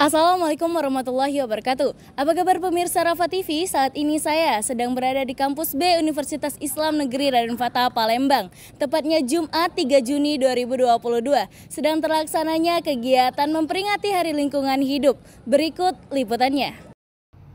Assalamualaikum warahmatullahi wabarakatuh. Apa kabar pemirsa Rafa TV? Saat ini saya sedang berada di kampus B Universitas Islam Negeri Raden Fatah Palembang, tepatnya Jumat 3 Juni 2022. Sedang terlaksananya kegiatan memperingati Hari Lingkungan Hidup. Berikut liputannya.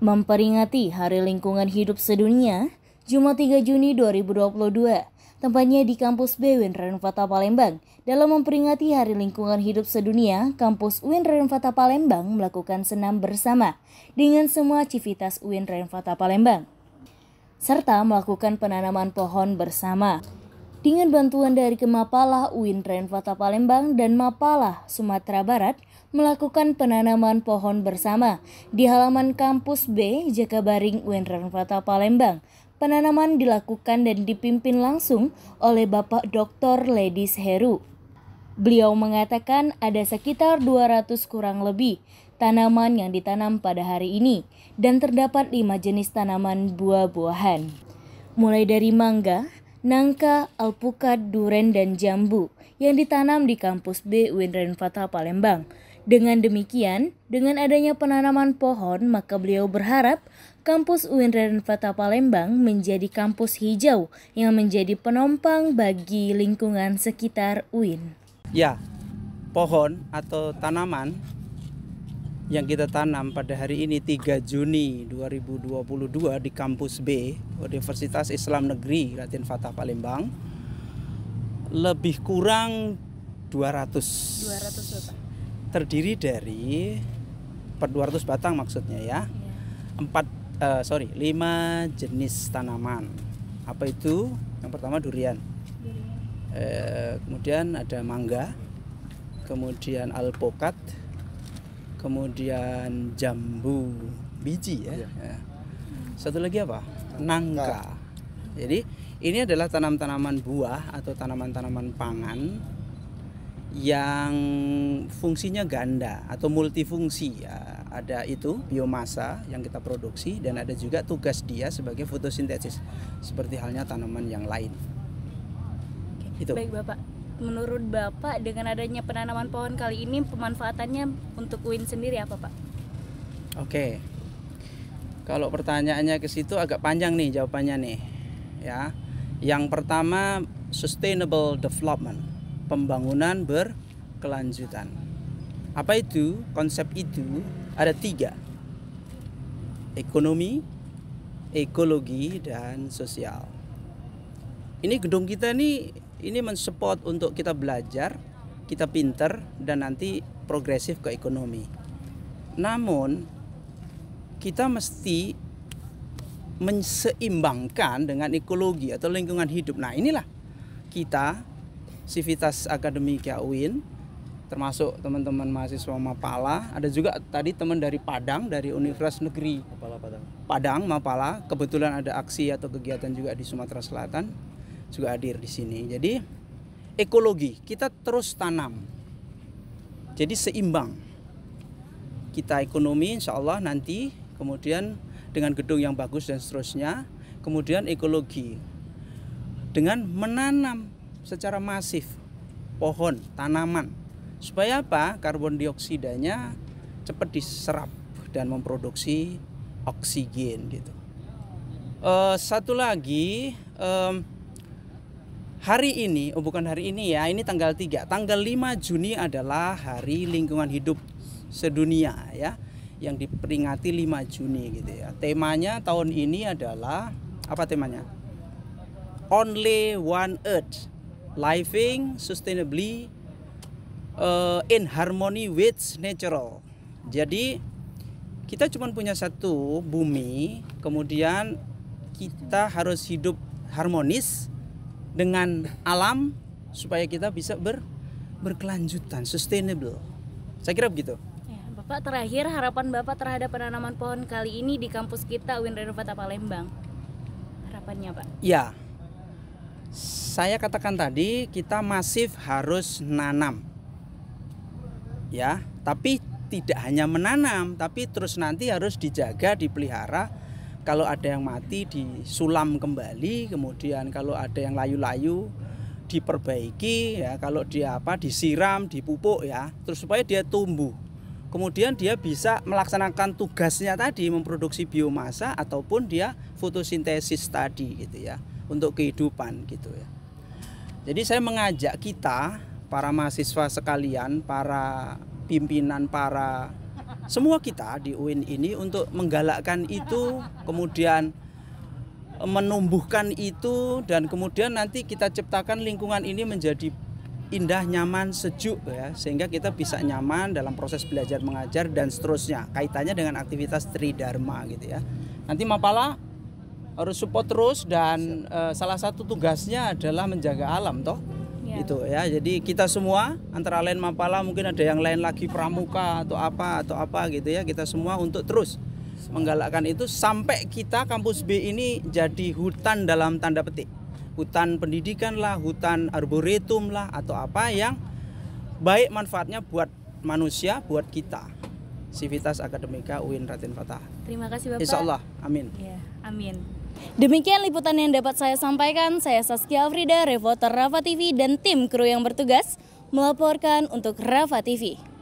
Memperingati Hari Lingkungan Hidup Sedunia, Jumat 3 Juni 2022 tempatnya di kampus B UIN Renvata Palembang. Dalam memperingati Hari Lingkungan Hidup Sedunia, kampus UIN Renvata Palembang melakukan senam bersama dengan semua civitas UIN Renvata Palembang serta melakukan penanaman pohon bersama. Dengan bantuan dari Kemapalah UIN Renvata Palembang dan Mapalah Sumatera Barat melakukan penanaman pohon bersama di halaman kampus B Jakabaring UIN Renvata Palembang Penanaman dilakukan dan dipimpin langsung oleh Bapak Dr. Ladies Heru. Beliau mengatakan ada sekitar 200 kurang lebih tanaman yang ditanam pada hari ini dan terdapat lima jenis tanaman buah-buahan. Mulai dari mangga, nangka, alpukat, duren, dan jambu yang ditanam di kampus B Winren Fata Palembang. Dengan demikian, dengan adanya penanaman pohon, maka beliau berharap kampus UIN Fatah Palembang menjadi kampus hijau yang menjadi penopang bagi lingkungan sekitar UIN. Ya, pohon atau tanaman yang kita tanam pada hari ini 3 Juni 2022 di kampus B Universitas Islam Negeri Raden Fatah Palembang lebih kurang 200. 200 Terdiri dari per 200 batang maksudnya ya. ya. 4 uh, sorry lima jenis tanaman apa itu yang pertama durian uh, kemudian ada mangga kemudian alpokat kemudian jambu biji ya, iya. ya. satu lagi apa nangka jadi ini adalah tanam-tanaman buah atau tanaman-tanaman pangan yang fungsinya ganda atau multifungsi ya. Ada itu biomasa yang kita produksi dan ada juga tugas dia sebagai fotosintesis seperti halnya tanaman yang lain. Oke. Itu. Baik Bapak, menurut Bapak dengan adanya penanaman pohon kali ini pemanfaatannya untuk UIN sendiri apa Pak? Oke. Kalau pertanyaannya ke situ agak panjang nih jawabannya nih. Ya. Yang pertama sustainable development pembangunan berkelanjutan. Apa itu? Konsep itu ada tiga. Ekonomi, ekologi, dan sosial. Ini gedung kita ini ini mensupport untuk kita belajar, kita pinter, dan nanti progresif ke ekonomi. Namun, kita mesti menseimbangkan dengan ekologi atau lingkungan hidup. Nah, inilah kita sivitas akademika UIN termasuk teman-teman mahasiswa Mapala ada juga tadi teman dari Padang dari Universitas Negeri Mapala Padang Padang Mapala kebetulan ada aksi atau kegiatan juga di Sumatera Selatan juga hadir di sini jadi ekologi kita terus tanam jadi seimbang kita ekonomi insya Allah nanti kemudian dengan gedung yang bagus dan seterusnya kemudian ekologi dengan menanam secara masif pohon, tanaman. Supaya apa? Karbon dioksidanya cepat diserap dan memproduksi oksigen gitu. Uh, satu lagi um, hari ini, oh bukan hari ini ya, ini tanggal 3. Tanggal 5 Juni adalah Hari Lingkungan Hidup Sedunia ya, yang diperingati 5 Juni gitu ya. Temanya tahun ini adalah apa temanya? Only One Earth living sustainably uh, in harmony with natural. Jadi kita cuma punya satu bumi, kemudian kita harus hidup harmonis dengan alam supaya kita bisa ber berkelanjutan, sustainable. Saya kira begitu. Ya, Bapak terakhir harapan Bapak terhadap penanaman pohon kali ini di kampus kita Winrevata Palembang. Harapannya, Pak? Ya, saya katakan tadi kita masif harus nanam ya tapi tidak hanya menanam tapi terus nanti harus dijaga dipelihara kalau ada yang mati disulam kembali kemudian kalau ada yang layu-layu diperbaiki ya kalau dia apa disiram dipupuk ya terus supaya dia tumbuh kemudian dia bisa melaksanakan tugasnya tadi memproduksi biomasa ataupun dia fotosintesis tadi gitu ya untuk kehidupan gitu ya. Jadi saya mengajak kita para mahasiswa sekalian, para pimpinan, para semua kita di UIN ini untuk menggalakkan itu, kemudian menumbuhkan itu dan kemudian nanti kita ciptakan lingkungan ini menjadi indah, nyaman, sejuk ya, sehingga kita bisa nyaman dalam proses belajar mengajar dan seterusnya. Kaitannya dengan aktivitas Tridharma gitu ya. Nanti Mapala harus support terus dan uh, salah satu tugasnya adalah menjaga alam toh. Ya. Itu ya. Jadi kita semua antara lain Mapala mungkin ada yang lain lagi pramuka atau apa atau apa gitu ya. Kita semua untuk terus menggalakkan itu sampai kita kampus B ini jadi hutan dalam tanda petik hutan pendidikan lah, hutan arboretum lah atau apa yang baik manfaatnya buat manusia, buat kita. Sivitas Akademika UIN Raden Fatah. Terima kasih Bapak. Insya Allah, amin. Ya, amin. Demikian liputan yang dapat saya sampaikan. Saya Saskia Afrida, reporter Rafa TV dan tim kru yang bertugas melaporkan untuk Rafa TV.